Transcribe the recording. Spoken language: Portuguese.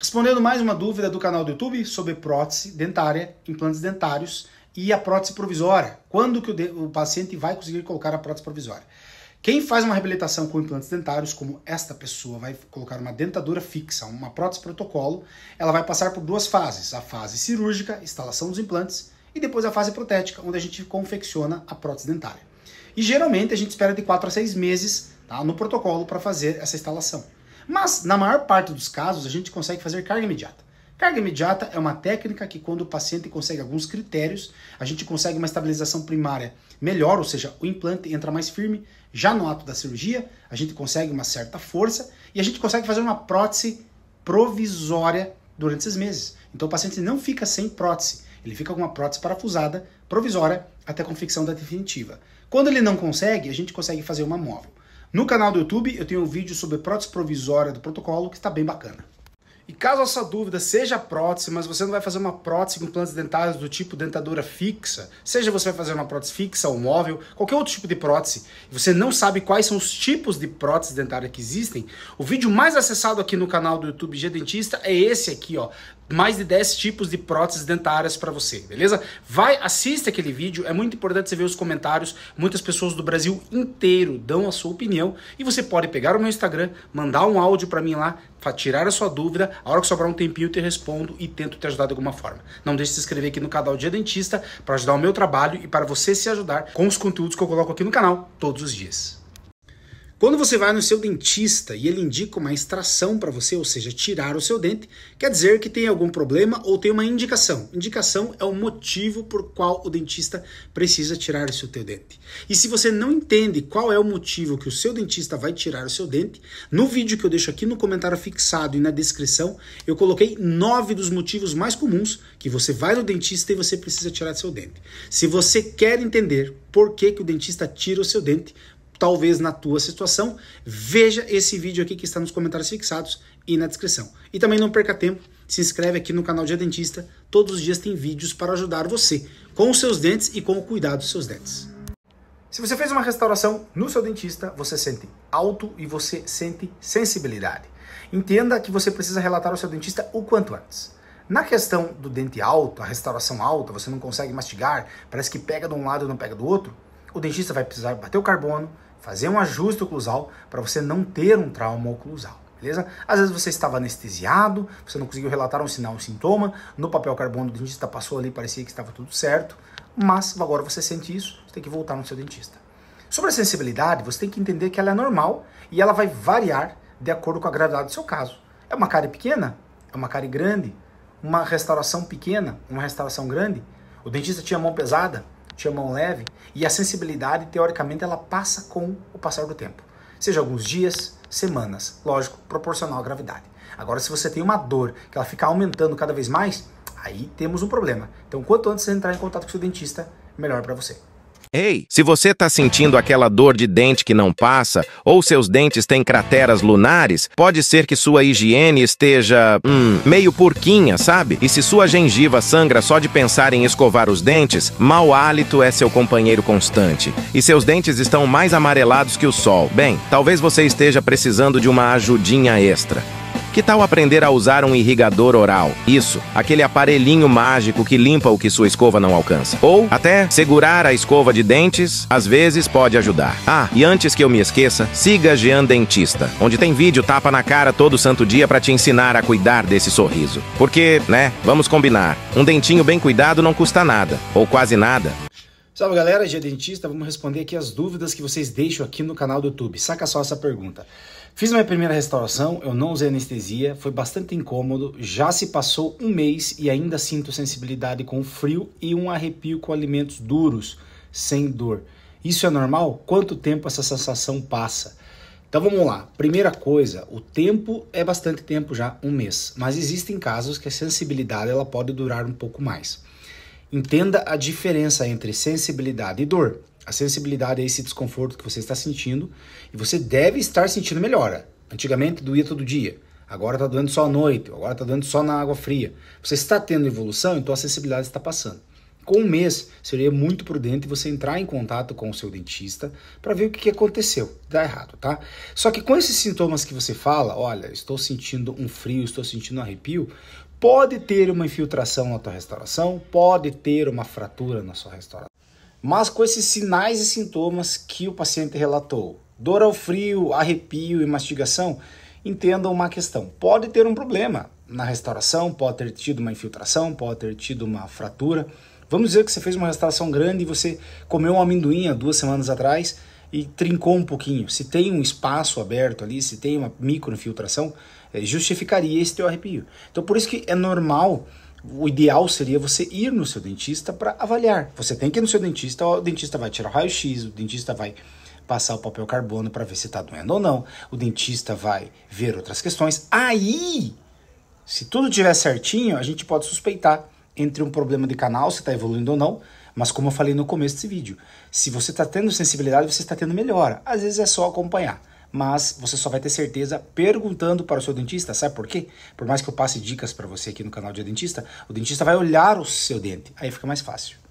Respondendo mais uma dúvida do canal do YouTube sobre prótese dentária, implantes dentários e a prótese provisória. Quando que o, o paciente vai conseguir colocar a prótese provisória? Quem faz uma reabilitação com implantes dentários, como esta pessoa vai colocar uma dentadura fixa, uma prótese protocolo, ela vai passar por duas fases: a fase cirúrgica, instalação dos implantes, e depois a fase protética, onde a gente confecciona a prótese dentária. E geralmente a gente espera de 4 a 6 meses tá, no protocolo para fazer essa instalação. Mas, na maior parte dos casos, a gente consegue fazer carga imediata. Carga imediata é uma técnica que, quando o paciente consegue alguns critérios, a gente consegue uma estabilização primária melhor, ou seja, o implante entra mais firme. Já no ato da cirurgia, a gente consegue uma certa força e a gente consegue fazer uma prótese provisória durante esses meses. Então, o paciente não fica sem prótese, ele fica com uma prótese parafusada provisória até a confecção da definitiva. Quando ele não consegue, a gente consegue fazer uma móvel. No canal do YouTube eu tenho um vídeo sobre prótese provisória do protocolo que está bem bacana. E caso essa dúvida seja prótese, mas você não vai fazer uma prótese com implantes dentários do tipo dentadura fixa, seja você vai fazer uma prótese fixa ou móvel, qualquer outro tipo de prótese, e você não sabe quais são os tipos de prótese dentária que existem, o vídeo mais acessado aqui no canal do YouTube G Dentista é esse aqui, ó, mais de 10 tipos de próteses dentárias para você, beleza? Vai, assista aquele vídeo, é muito importante você ver os comentários. Muitas pessoas do Brasil inteiro dão a sua opinião e você pode pegar o meu Instagram, mandar um áudio para mim lá, tirar a sua dúvida. A hora que sobrar um tempinho eu te respondo e tento te ajudar de alguma forma. Não deixe de se inscrever aqui no canal Dia Dentista para ajudar o meu trabalho e para você se ajudar com os conteúdos que eu coloco aqui no canal todos os dias. Quando você vai no seu dentista e ele indica uma extração para você, ou seja, tirar o seu dente, quer dizer que tem algum problema ou tem uma indicação. Indicação é o motivo por qual o dentista precisa tirar o seu teu dente. E se você não entende qual é o motivo que o seu dentista vai tirar o seu dente, no vídeo que eu deixo aqui no comentário fixado e na descrição, eu coloquei nove dos motivos mais comuns que você vai no dentista e você precisa tirar seu dente. Se você quer entender por que, que o dentista tira o seu dente, talvez na tua situação, veja esse vídeo aqui que está nos comentários fixados e na descrição. E também não perca tempo, se inscreve aqui no canal de Dentista, todos os dias tem vídeos para ajudar você com os seus dentes e com o cuidado dos seus dentes. Se você fez uma restauração no seu dentista, você sente alto e você sente sensibilidade. Entenda que você precisa relatar ao seu dentista o quanto antes. Na questão do dente alto, a restauração alta, você não consegue mastigar, parece que pega de um lado e não pega do outro, o dentista vai precisar bater o carbono, fazer um ajuste oclusal para você não ter um trauma oclusal. Beleza? Às vezes você estava anestesiado, você não conseguiu relatar um sinal, um sintoma, no papel carbono do dentista passou ali, parecia que estava tudo certo, mas agora você sente isso, você tem que voltar no seu dentista. Sobre a sensibilidade, você tem que entender que ela é normal e ela vai variar de acordo com a gravidade do seu caso. É uma cárie pequena? É uma cárie grande? Uma restauração pequena? Uma restauração grande? O dentista tinha mão pesada? mão leve, e a sensibilidade, teoricamente, ela passa com o passar do tempo. Seja alguns dias, semanas, lógico, proporcional à gravidade. Agora, se você tem uma dor que ela fica aumentando cada vez mais, aí temos um problema. Então, quanto antes você entrar em contato com seu dentista, melhor para você. Ei, se você está sentindo aquela dor de dente que não passa, ou seus dentes têm crateras lunares, pode ser que sua higiene esteja, hum, meio porquinha, sabe? E se sua gengiva sangra só de pensar em escovar os dentes, mau hálito é seu companheiro constante. E seus dentes estão mais amarelados que o sol. Bem, talvez você esteja precisando de uma ajudinha extra. Que tal aprender a usar um irrigador oral? Isso, aquele aparelhinho mágico que limpa o que sua escova não alcança. Ou até segurar a escova de dentes, às vezes pode ajudar. Ah, e antes que eu me esqueça, siga Jean Dentista, onde tem vídeo tapa na cara todo santo dia para te ensinar a cuidar desse sorriso. Porque, né, vamos combinar, um dentinho bem cuidado não custa nada, ou quase nada. Salve galera, Jean Dentista, vamos responder aqui as dúvidas que vocês deixam aqui no canal do YouTube. Saca só essa pergunta. Fiz minha primeira restauração, eu não usei anestesia, foi bastante incômodo, já se passou um mês e ainda sinto sensibilidade com frio e um arrepio com alimentos duros, sem dor. Isso é normal? Quanto tempo essa sensação passa? Então vamos lá. Primeira coisa, o tempo é bastante tempo já, um mês, mas existem casos que a sensibilidade ela pode durar um pouco mais. Entenda a diferença entre sensibilidade e dor a sensibilidade a esse desconforto que você está sentindo e você deve estar sentindo melhora. Antigamente doía todo dia, agora está doendo só à noite, agora está doendo só na água fria. Você está tendo evolução, então a sensibilidade está passando. Com um mês, seria muito prudente você entrar em contato com o seu dentista para ver o que aconteceu. Dá errado, tá? Só que com esses sintomas que você fala, olha, estou sentindo um frio, estou sentindo um arrepio, pode ter uma infiltração na tua restauração, pode ter uma fratura na sua restauração mas com esses sinais e sintomas que o paciente relatou. Dor ao frio, arrepio e mastigação, entendam uma questão. Pode ter um problema na restauração, pode ter tido uma infiltração, pode ter tido uma fratura. Vamos dizer que você fez uma restauração grande e você comeu um amendoim há duas semanas atrás e trincou um pouquinho. Se tem um espaço aberto ali, se tem uma microinfiltração, eh, justificaria esse teu arrepio. Então, por isso que é normal o ideal seria você ir no seu dentista para avaliar. Você tem que ir no seu dentista, o dentista vai tirar o raio-x, o dentista vai passar o papel carbono para ver se está doendo ou não, o dentista vai ver outras questões. Aí, se tudo estiver certinho, a gente pode suspeitar entre um problema de canal, se está evoluindo ou não, mas como eu falei no começo desse vídeo, se você está tendo sensibilidade, você está tendo melhora. Às vezes é só acompanhar mas você só vai ter certeza perguntando para o seu dentista, sabe por quê? Por mais que eu passe dicas para você aqui no canal de dentista, o dentista vai olhar o seu dente, aí fica mais fácil.